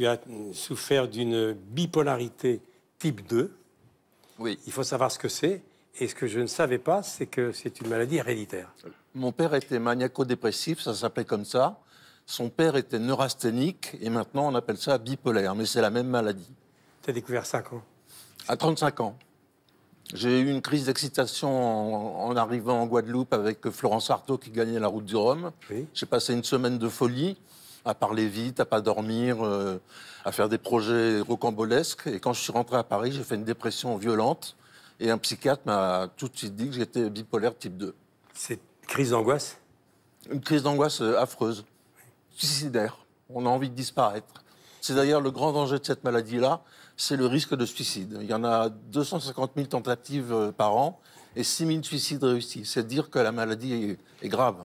tu as souffert d'une bipolarité type 2. Oui. Il faut savoir ce que c'est. Et ce que je ne savais pas, c'est que c'est une maladie héréditaire. Mon père était maniaco-dépressif, ça s'appelait comme ça. Son père était neurasthénique et maintenant on appelle ça bipolaire, mais c'est la même maladie. Tu as découvert ça quand À 35 ans. J'ai eu une crise d'excitation en, arrivant en Guadeloupe avec Florence Artaud qui gagnait la route du Rhum. J'ai passé une semaine de folie à parler vite, à pas dormir, euh, à faire des projets rocambolesques. Et quand je suis rentré à Paris, j'ai fait une dépression violente. Et un psychiatre m'a tout de suite dit que j'étais bipolaire type 2. C'est crise d'angoisse Une crise d'angoisse euh, affreuse, suicidaire. On a envie de disparaître. C'est d'ailleurs le grand danger de cette maladie-là, c'est le risque de suicide. Il y en a 250 000 tentatives euh, par an et 6 000 suicides réussis. C'est dire que la maladie est grave.